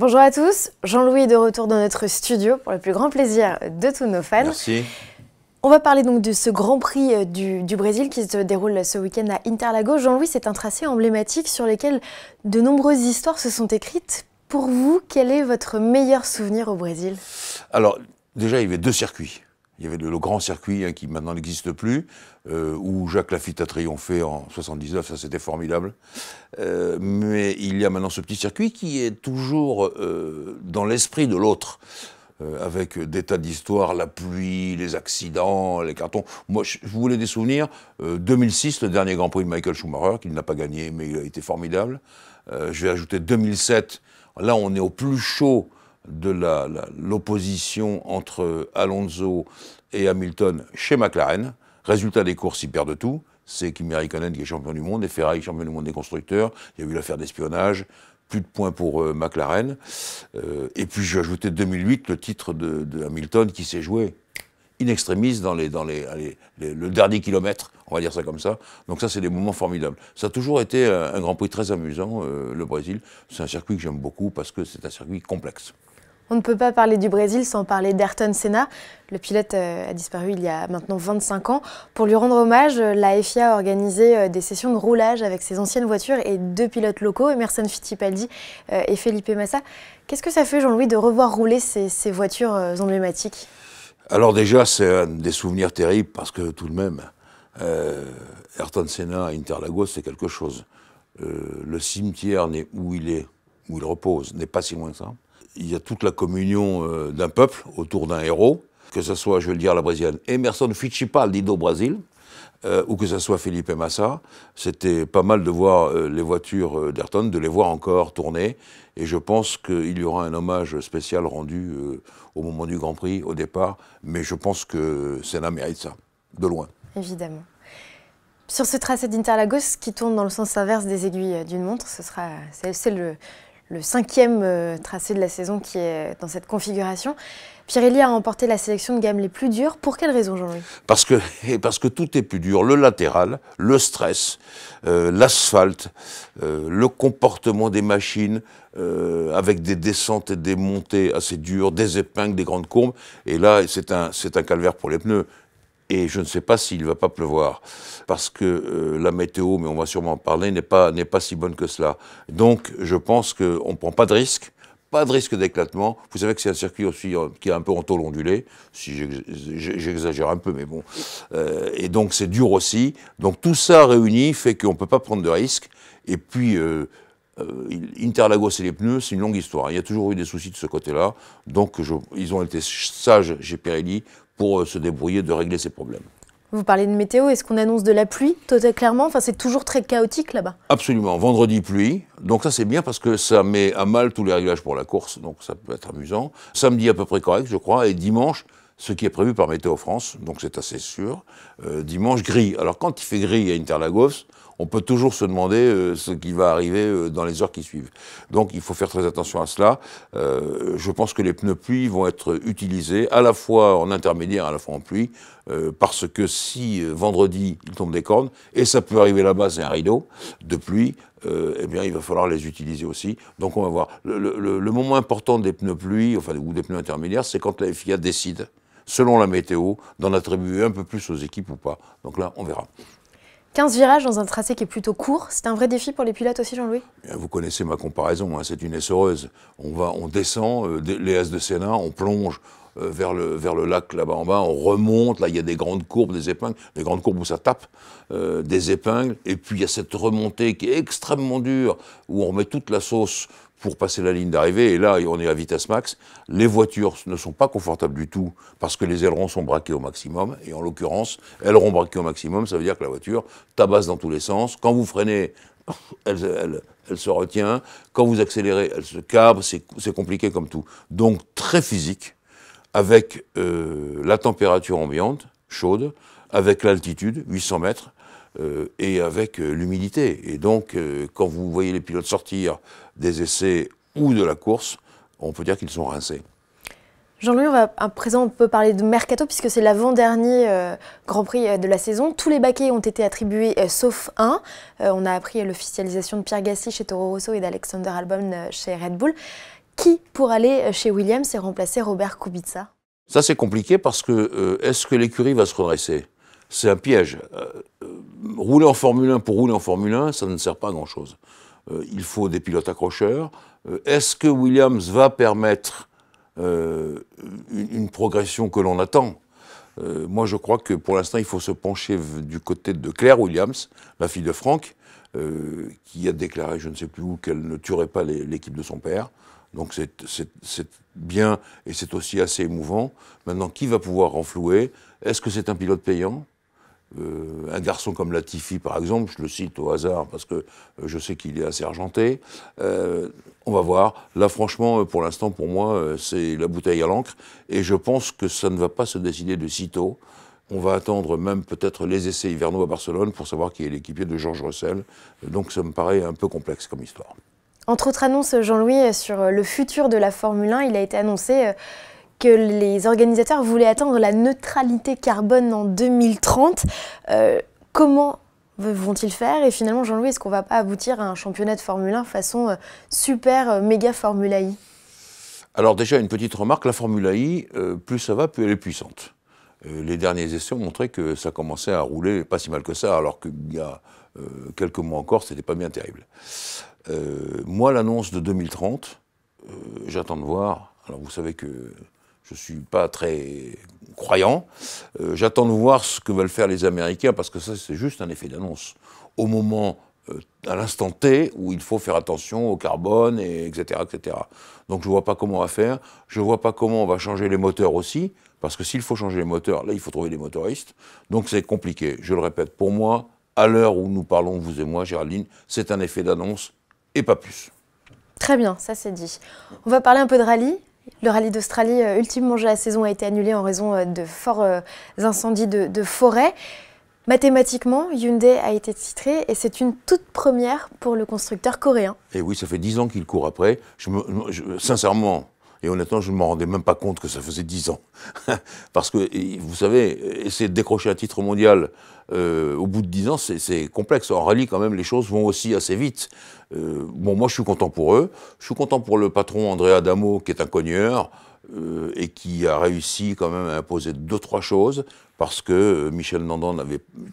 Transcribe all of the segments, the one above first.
Bonjour à tous, Jean-Louis est de retour dans notre studio pour le plus grand plaisir de tous nos fans. Merci. On va parler donc de ce Grand Prix euh, du, Brésil qui se déroule ce week-end à Interlago. Jean-Louis, c'est un tracé emblématique sur lequel de nombreuses histoires se sont écrites. Pour vous, quel est votre meilleur souvenir au Brésil Alors, déjà, il y avait deux circuits. Il y avait le, grand circuit hein, qui maintenant n'existe plus, euh, où Jacques Lafitte a triomphé en 79, ça c'était formidable. Euh, mais il y a maintenant ce petit circuit qui est toujours euh, dans l'esprit de l'autre. avec des tas d'histoires, la pluie, les accidents, les cartons. Moi, je, voulais des souvenirs. 2006, le dernier Grand Prix de Michael Schumacher, qu'il n'a pas gagné, mais il a été formidable. je vais ajouter 2007. Là, on est au plus chaud de l'opposition entre Alonso et Hamilton chez McLaren. Résultat des courses, ils perdent tout. C'est Kimi Raikkonen qui est champion du monde et Ferrari champion du monde des constructeurs. Il y a eu l'affaire d'espionnage. Plus de points pour euh, McLaren. Euh, et puis j'ai ajouté 2008 le titre de, Hamilton qui s'est joué in extremis dans, dans le dernier kilomètre, on va dire ça comme ça. Donc ça, c'est des moments formidables. Ça a toujours été un, Grand Prix très amusant, euh, le Brésil. C'est un circuit que j'aime beaucoup parce que c'est un circuit complexe. On ne peut pas parler du Brésil sans parler d'Ayrton Senna. Le pilote euh, a disparu il y a maintenant 25 ans. Pour lui rendre hommage, euh, la FIA a organisé euh, des sessions de roulage avec ses anciennes voitures et deux pilotes locaux, Emerson Fittipaldi et Felipe Massa. Qu'est-ce que ça fait, Jean-Louis, de revoir rouler ces, voitures emblématiques Alors déjà, c'est des souvenirs terribles parce que tout de même, Ayrton Senna à Interlagos, c'est quelque chose. le cimetière où il est, où il repose, n'est pas si loin que ça il y a toute la communion euh, d'un peuple autour d'un héros, que ce soit, je veux dire à la brésilienne, Emerson Fittipaldi d'Ido Brasil, euh, ou que ce soit Felipe Massa, c'était pas mal de voir euh, les voitures d'Ayrton, de les voir encore tourner. Et je pense qu'il y aura un hommage spécial rendu au moment du Grand Prix, au départ. Mais je pense que Senna mérite ça, de loin. Évidemment. Sur ce tracé d'Interlagos qui tourne dans le sens inverse des aiguilles d'une montre, ce sera, c'est le, le cinquième euh, tracé de la saison qui est dans cette configuration. Pirelli a remporté la sélection de gamme les plus dures. Pour quelle raison, Jean-Louis parce que, parce que tout est plus dur. Le latéral, le stress, euh, l'asphalte, euh, le comportement des machines, avec des descentes et des montées assez dures, des épingles, des grandes courbes. Et là, c'est un, un calvaire pour les pneus et je ne sais pas s'il ne va pas pleuvoir, parce que euh, la météo, mais on va sûrement en parler, n'est pas, pas si bonne que cela. Donc je pense qu'on ne prend pas de risque, pas de risque d'éclatement. Vous savez que c'est un circuit aussi euh, qui est un peu en tôle ondulée, si j'exagère un peu, mais bon. Euh, et donc c'est dur aussi. Donc tout ça réuni fait qu'on ne peut pas prendre de risque. Et puis, euh, Interlagos et les pneus, c'est une longue histoire. Il y a toujours eu des soucis de ce côté-là. Donc ils ont été sages chez Pirelli pour euh, se débrouiller de régler ses problèmes. Vous parlez de météo, est-ce qu'on annonce de la pluie totalement clairement Enfin, c'est toujours très chaotique là-bas. Absolument. Vendredi, pluie. Donc ça, c'est bien parce que ça met à mal tous les réglages pour la course, donc ça peut être amusant. Samedi, à peu près correct, je crois, et dimanche, ce qui est prévu par Météo France, donc c'est assez sûr. Euh, dimanche, gris. Alors quand il fait gris à Interlagos, on peut toujours se demander euh, ce qui va arriver euh, dans les heures qui suivent. Donc il faut faire très attention à cela. je pense que les pneus pluie vont être utilisés à la fois en intermédiaire, à la fois en pluie, parce que si vendredi il tombe des cornes, et ça peut arriver là-bas, c'est un rideau de pluie, eh bien, il va falloir les utiliser aussi. Donc, on va voir. Le, moment important des pneus pluie, enfin, ou des pneus intermédiaires, c'est quand la FIA décide selon la météo, d'en attribuer un peu plus aux équipes ou pas. Donc là, on verra. 15 virages dans un tracé qui est plutôt court, c'est un vrai défi pour les pilotes aussi, Jean-Louis eh, Vous connaissez ma comparaison, hein, c'est une essoreuse. On, va, on descend euh, les S de Sénat, on plonge euh, vers, le, vers le lac là-bas en bas, on remonte, là il y a des grandes courbes, des épingles, des grandes courbes où ça tape, euh, des épingles, et puis il y a cette remontée qui est extrêmement dure, où on remet toute la sauce pour passer la ligne d'arrivée, et là on est à vitesse max, les voitures ne sont pas confortables du tout parce que les ailerons sont braqués au maximum, et en l'occurrence, ailerons braqués au maximum, ça veut dire que la voiture tabasse dans tous les sens. Quand vous freinez, elle, se retient, quand vous accélérez, elle se cabre, c'est compliqué comme tout. Donc très physique, avec euh, la température ambiante, chaude, avec l'altitude, 800 mètres, euh, et avec euh, l'humidité. Et donc, euh, quand vous voyez les pilotes sortir des essais ou de la course, on peut dire qu'ils sont rincés. Jean-Louis, à présent on peut parler de mercato puisque c'est l'avant-dernier Grand Prix de la saison. Tous les baquets ont été attribués sauf un. on a appris l'officialisation de Pierre Gassi chez Toro Rosso et d'Alexander Albon chez Red Bull. Qui pour aller chez Williams et remplacer Robert Kubica Ça c'est compliqué parce que est-ce que l'écurie va se redresser c'est un piège. Euh, euh, rouler en Formule 1 pour rouler en Formule 1, ça ne sert pas à grand-chose. Euh, il faut des pilotes accrocheurs. Est-ce que Williams va permettre une, progression que l'on attend moi, je crois que pour l'instant, il faut se pencher du côté de Claire Williams, la fille de Franck, qui a déclaré, je ne sais plus où, qu'elle ne tuerait pas l'équipe de son père. Donc c'est bien et c'est aussi assez émouvant. Maintenant, qui va pouvoir renflouer Est-ce que c'est un pilote payant euh, un garçon comme Latifi, par exemple, je le cite au hasard parce que euh, je sais qu'il est assez argenté. Euh, on va voir. Là, franchement, pour l'instant, pour moi, c'est la bouteille à l'encre. Et je pense que ça ne va pas se décider de sitôt. On va attendre même peut-être les essais hivernaux à Barcelone pour savoir qui est l'équipier de Georges Russell. Donc ça me paraît un peu complexe comme histoire. Entre autres annonces, Jean-Louis, sur le futur de la Formule 1, il a été annoncé que les organisateurs voulaient atteindre la neutralité carbone en 2030. Euh, comment vont-ils faire Et finalement, Jean-Louis, est-ce qu'on va pas aboutir à un championnat de Formule 1 façon euh, super euh, méga Formule I Alors déjà, une petite remarque, la Formule I, plus ça va, plus elle est puissante. les derniers essais ont montré que ça commençait à rouler pas si mal que ça, alors qu'il y a quelques mois encore, n'était pas bien terrible. moi, l'annonce de 2030, j'attends de voir. Alors vous savez que je ne suis pas très croyant. Euh, j'attends de voir ce que veulent faire les Américains, parce que ça, c'est juste un effet d'annonce. Au moment, euh, à l'instant T, où il faut faire attention au carbone, et etc., etc. Donc je ne vois pas comment on va faire. Je ne vois pas comment on va changer les moteurs aussi, parce que s'il faut changer les moteurs, là, il faut trouver des motoristes. Donc c'est compliqué. Je le répète, pour moi, à l'heure où nous parlons, vous et moi, Géraldine, c'est un effet d'annonce, et pas plus. Très bien, ça c'est dit. On va parler un peu de rallye. Le rallye d'Australie, ultime euh, ultimement, la saison a été annulé en raison euh, de forts euh, incendies de, forêt. Mathématiquement, Hyundai a été titré et c'est une toute première pour le constructeur coréen. Et oui, ça fait dix ans qu'il court après. Je sincèrement, et honnêtement, je ne m'en rendais même pas compte que ça faisait 10 ans. Parce que, vous savez, essayer de décrocher un titre mondial euh, au bout de 10 ans, c'est complexe. En rallye, quand même, les choses vont aussi assez vite. Euh, bon, moi, je suis content pour eux. Je suis content pour le patron André Adamo, qui est un cogneur. Euh, et qui a réussi quand même à imposer deux, trois choses, parce que Michel Nandan,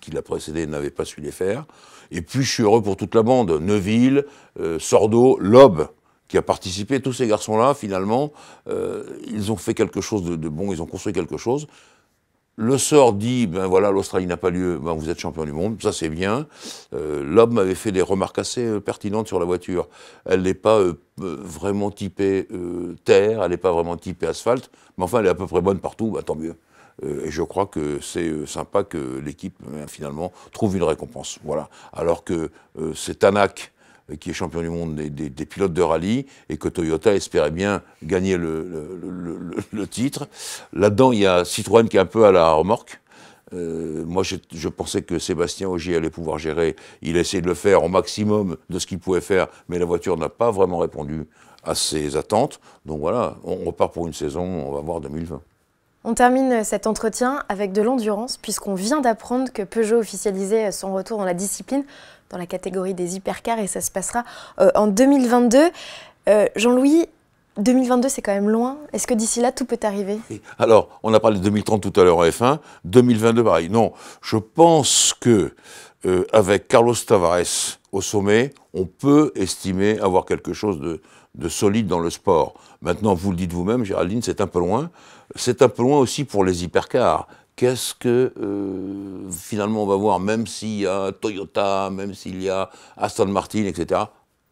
qui l'a précédé, n'avait pas su les faire. Et puis je suis heureux pour toute la bande, Neuville, Sordo, Loeb, qui a participé. Tous ces garçons-là, finalement, euh, ils ont fait quelque chose de, bon, ils ont construit quelque chose. Le sort dit, ben voilà, l'Australie n'a pas lieu, ben vous êtes champion du monde, ça c'est bien. Euh, l'homme avait fait des remarques assez euh, pertinentes sur la voiture. Elle n'est pas vraiment typée terre, elle n'est pas vraiment typée asphalte, mais enfin elle est à peu près bonne partout, bah, tant mieux. et je crois que c'est sympa que l'équipe, finalement, trouve une récompense. Voilà. Alors que c'est Tanak euh, qui est champion du monde des, pilotes de rallye, et que Toyota espérait bien gagner le, titre. Là-dedans, il y a Citroën qui est un peu à la remorque. Euh, moi, je, je, pensais que Sébastien Ogier allait pouvoir gérer. Il a essayé de le faire au maximum de ce qu'il pouvait faire, mais la voiture n'a pas vraiment répondu à ses attentes. Donc voilà, on repart pour une saison, on va voir 2020. On termine cet entretien avec de l'endurance puisqu'on vient d'apprendre que Peugeot officialisait son retour dans la discipline dans la catégorie des hypercars et ça se passera euh, en 2022. Euh, Jean-Louis, 2022 c'est quand même loin. Est-ce que d'ici là tout peut arriver Alors, on a parlé de 2030 tout à l'heure en F1, 2022 pareil. Non, je pense que euh, avec Carlos Tavares au sommet, on peut estimer avoir quelque chose de, de solide dans le sport. Maintenant, vous le dites vous-même, Géraldine, c'est un peu loin. C'est un peu loin aussi pour les hypercars. Qu'est-ce que euh, finalement on va voir, même s'il y a Toyota, même s'il y a Aston Martin, etc.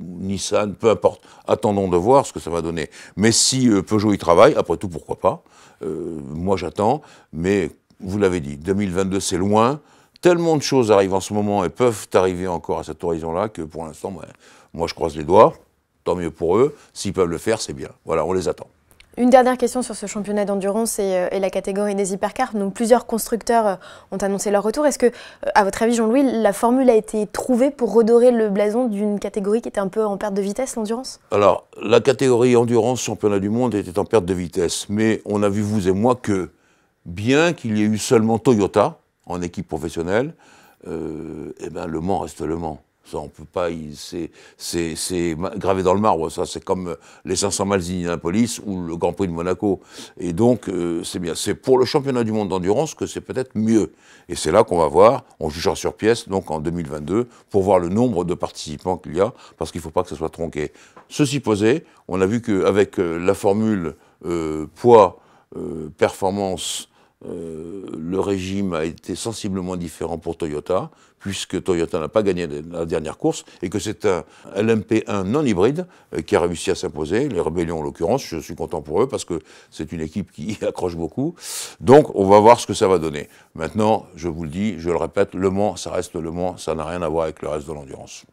Nissan, peu importe. Attendons de voir ce que ça va donner. Mais si euh, Peugeot y travaille, après tout, pourquoi pas euh, Moi, j'attends. Mais vous l'avez dit, 2022, c'est loin. Tellement de choses arrivent en ce moment et peuvent arriver encore à cet horizon-là que pour l'instant, ben, moi, je croise les doigts tant mieux pour eux. S'ils peuvent le faire, c'est bien. Voilà, on les attend. Une dernière question sur ce championnat d'endurance et, euh, la catégorie des hypercars. Donc plusieurs constructeurs euh, ont annoncé leur retour. Est-ce que, euh, à votre avis, Jean-Louis, la formule a été trouvée pour redorer le blason d'une catégorie qui était un peu en perte de vitesse, l'endurance Alors, la catégorie endurance championnat du monde était en perte de vitesse. Mais on a vu, vous et moi, que bien qu'il y ait eu seulement Toyota en équipe professionnelle, eh ben, le Mans reste le Mans on peut pas. C'est gravé dans le marbre, ça. C'est comme euh, les 500 miles d'Indianapolis ou le Grand Prix de Monaco. Et donc, euh, c'est bien. C'est pour le championnat du monde d'endurance que c'est peut-être mieux. Et c'est là qu'on va voir, on jugera sur pièce, donc en 2022, pour voir le nombre de participants qu'il y a, parce qu'il ne faut pas que ça soit tronqué. Ceci posé, on a vu qu'avec euh, la formule poids, performance, euh, le régime a été sensiblement différent pour Toyota, puisque Toyota n'a pas gagné la dernière course, et que c'est un LMP1 non hybride euh, qui a réussi à s'imposer, les rébellions en l'occurrence, je suis content pour eux, parce que c'est une équipe qui accroche beaucoup. Donc on va voir ce que ça va donner. Maintenant, je vous le dis, je le répète, Le Mans, ça reste Le Mans, ça n'a rien à voir avec le reste de l'endurance.